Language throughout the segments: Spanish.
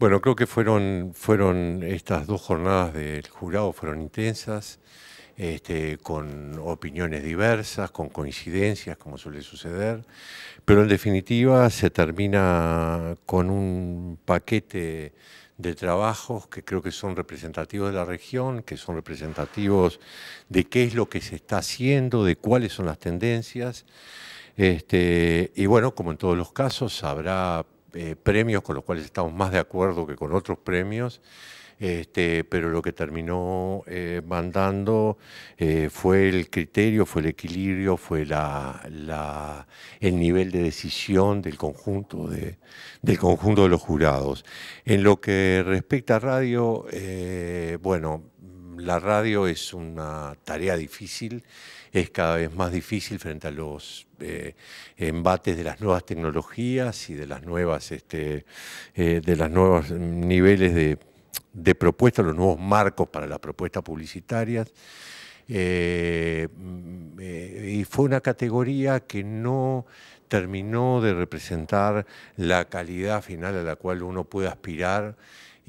Bueno, creo que fueron, fueron estas dos jornadas del jurado fueron intensas, este, con opiniones diversas, con coincidencias, como suele suceder, pero en definitiva se termina con un paquete de trabajos que creo que son representativos de la región, que son representativos de qué es lo que se está haciendo, de cuáles son las tendencias. Este, y bueno, como en todos los casos, habrá eh, premios con los cuales estamos más de acuerdo que con otros premios, este, pero lo que terminó eh, mandando eh, fue el criterio, fue el equilibrio, fue la, la, el nivel de decisión del conjunto de, del conjunto de los jurados. En lo que respecta a radio, bueno, la radio es una tarea difícil, es cada vez más difícil frente a los eh, embates de las nuevas tecnologías y de las nuevas, este, eh, de los nuevos niveles de, propuestas, propuesta, los nuevos marcos para las propuestas publicitarias. Eh, y fue una categoría que no terminó de representar la calidad final a la cual uno puede aspirar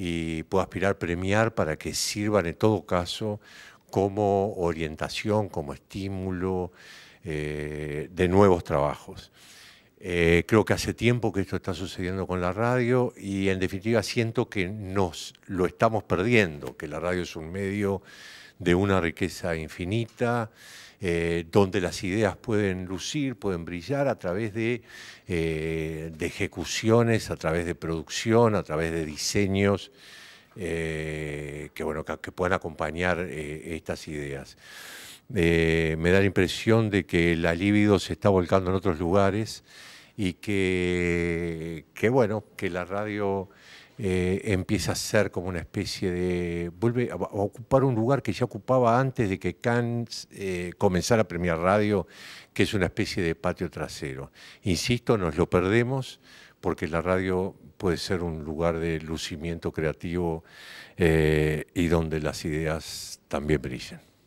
y puedo aspirar a premiar para que sirvan en todo caso como orientación, como estímulo eh, de nuevos trabajos. Eh, creo que hace tiempo que esto está sucediendo con la radio y en definitiva siento que nos lo estamos perdiendo, que la radio es un medio de una riqueza infinita, eh, donde las ideas pueden lucir, pueden brillar a través de, eh, ejecuciones, a través de producción, a través de diseños que, bueno, que puedan acompañar estas ideas. Eh, me da la impresión de que la libido se está volcando en otros lugares y que, bueno, que la radio eh, empieza a ser como una especie de. vuelve a, ocupar un lugar que ya ocupaba antes de que Cannes eh, comenzara a premiar radio, que es una especie de patio trasero. Insisto, nos lo perdemos porque la radio puede ser un lugar de lucimiento creativo y donde las ideas también brillan.